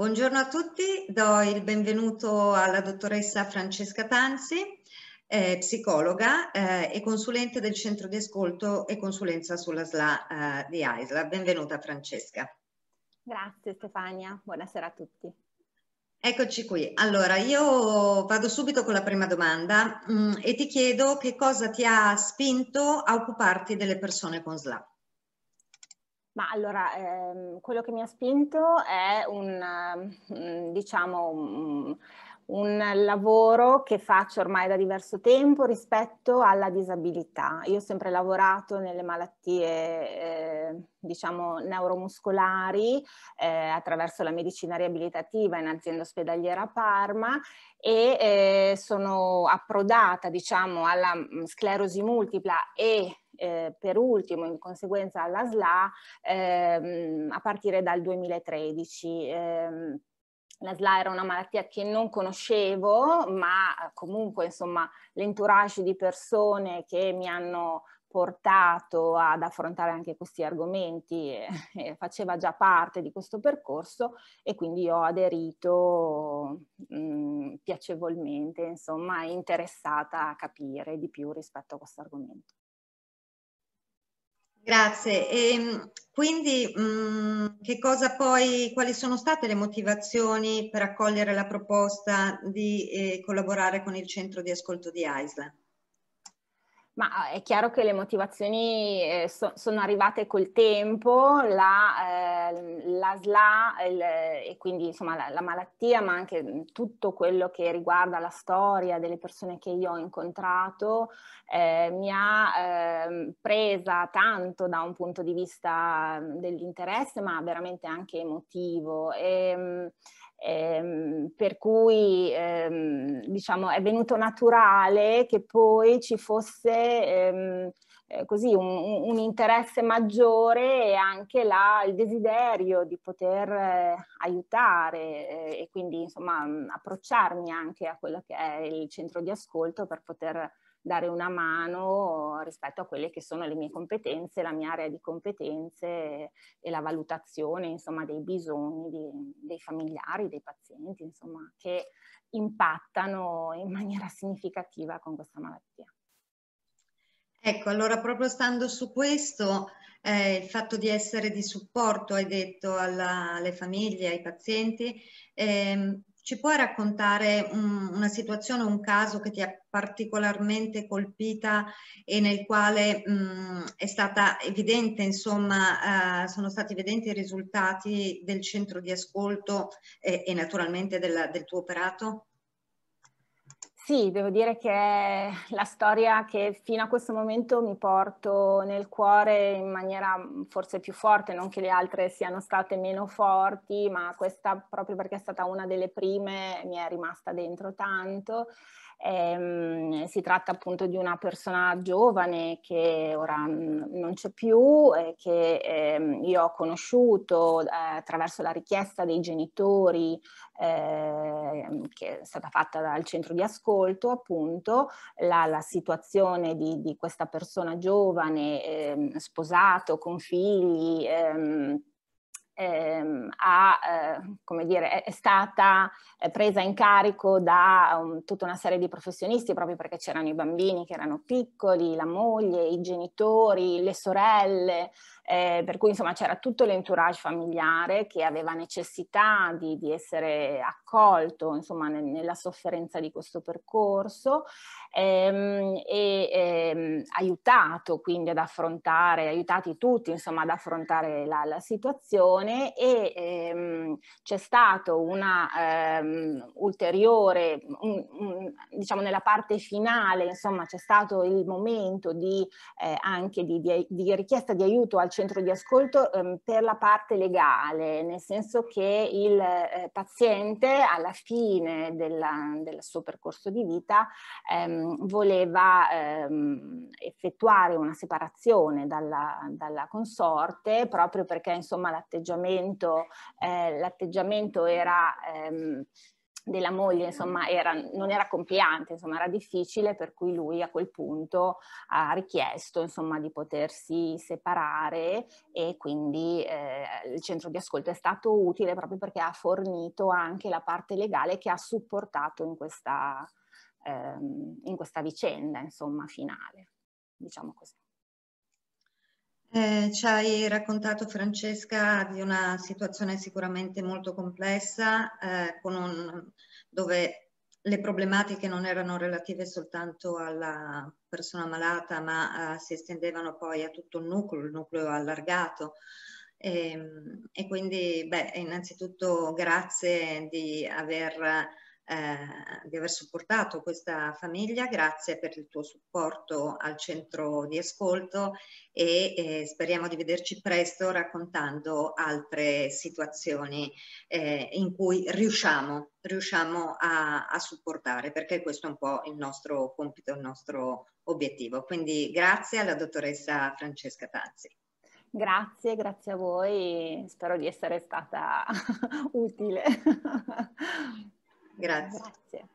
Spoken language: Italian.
Buongiorno a tutti, do il benvenuto alla dottoressa Francesca Tanzi, eh, psicologa eh, e consulente del centro di ascolto e consulenza sulla SLA eh, di AISLA. Benvenuta Francesca. Grazie Stefania, buonasera a tutti. Eccoci qui. Allora, io vado subito con la prima domanda mh, mm, e ti chiedo che cosa ti ha spinto a occuparti delle persone con SLA. Ma allora, ehm, quello che mi ha spinto è un, ehm, mm, diciamo, mm, un, lavoro che faccio ormai da diverso tempo rispetto alla disabilità. Io ho sempre lavorato nelle malattie, eh, diciamo, neuromuscolari eh, attraverso la medicina riabilitativa in azienda ospedaliera a Parma e eh, sono approdata, diciamo, alla mm, sclerosi multipla e eh, per ultimo in conseguenza alla SLA ehm, a partire dal 2013. Ehm, la SLA era una malattia che non conoscevo, ma eh, comunque insomma l'entourage di persone che mi hanno portato ad affrontare anche questi argomenti eh, eh, faceva già parte di questo percorso e quindi ho aderito mh, mm, piacevolmente, insomma, interessata a capire di più rispetto a questo argomento. Grazie. E ehm, quindi mh, mhmm, che cosa poi, quali sono state le motivazioni per accogliere la proposta di eh, collaborare con il Centro di Ascolto di Aisla? Ma eh, è chiaro che le motivazioni eh, so, sono arrivate col tempo, la, eh, la SLA il, e quindi insomma la, la, malattia, ma anche mm, tutto quello che riguarda la storia delle persone che io ho incontrato, eh, mi ha ehm, presa tanto da un punto di vista mm, dell'interesse, ma veramente anche emotivo. E, ehm, Ehm, per cui ehm, diciamo, è venuto naturale che poi ci fosse ehm, eh, così un, un, interesse maggiore e anche la, il desiderio di poter eh, aiutare eh, e quindi insomma approcciarmi anche a quello che è il centro di ascolto per poter dare una mano rispetto a quelle che sono le mie competenze, la mia area di competenze e la valutazione insomma, dei bisogni di, dei familiari, dei pazienti, insomma, che impattano in maniera significativa con questa malattia. Ecco, allora proprio stando su questo, eh, il fatto di essere di supporto, hai detto, alla, alle famiglie, ai pazienti, eh, ci puoi raccontare un, una situazione, un caso che ti ha particolarmente colpita e nel quale mh, mm, è stata evidente, insomma, eh, sono stati evidenti i risultati del centro di ascolto e, e naturalmente della, del tuo operato? Sì, devo dire che è la storia che fino a questo momento mi porto nel cuore in maniera forse più forte, non che le altre siano state meno forti, ma questa proprio perché è stata una delle prime mi è rimasta dentro tanto. Ehm, si tratta appunto di una persona giovane che ora non c'è più, e eh, che ehm, io ho conosciuto eh, attraverso la richiesta dei genitori eh, che è stata fatta dal centro di ascolto molto appunto la, la situazione di, di, questa persona giovane, eh, sposato, con figli. Ehm, ehm, ha, eh, come dire, è stata eh, presa in carico da um, tutta una serie di professionisti proprio perché c'erano i bambini che erano piccoli, la moglie, i genitori, le sorelle, eh, per cui insomma c'era tutto l'entourage familiare che aveva necessità di, di essere accolto insomma nel, nella sofferenza di questo percorso ehm, e ehm, aiutato quindi ad affrontare, aiutati tutti insomma ad affrontare la, la situazione e ehm, c'è stato una ehm, ulteriore, un, un, diciamo nella parte finale, insomma c'è stato il momento di, eh, anche di, di, di, richiesta di aiuto al centro di ascolto ehm, per la parte legale, nel senso che il eh, paziente alla fine della, del suo percorso di vita ehm, voleva ehm, effettuare una separazione dalla, dalla consorte proprio perché insomma l'atteggiamento l'atteggiamento, eh, l'atteggiamento era... Ehm, della moglie, insomma, era, non era compiante, insomma, era difficile, per cui lui a quel punto ha richiesto, insomma, di potersi separare e quindi eh, il centro di ascolto è stato utile proprio perché ha fornito anche la parte legale che ha supportato in questa, ehm, in questa vicenda, insomma, finale, diciamo così. Eh, ci hai raccontato Francesca di una situazione sicuramente molto complessa, eh, un, dove le problematiche non erano relative soltanto alla persona malata, ma eh, si estendevano poi a tutto il nucleo, il nucleo allargato. E, ehm, e quindi, beh, innanzitutto grazie di aver eh, di aver supportato questa famiglia, grazie per il tuo supporto al centro di ascolto e eh, speriamo di vederci presto raccontando altre situazioni eh, in cui riusciamo, riusciamo a, a supportare, perché questo è un po' il nostro compito, il nostro obiettivo. Quindi grazie alla dottoressa Francesca Tanzi. Grazie, grazie a voi, spero di essere stata utile. Grazie. Grazie.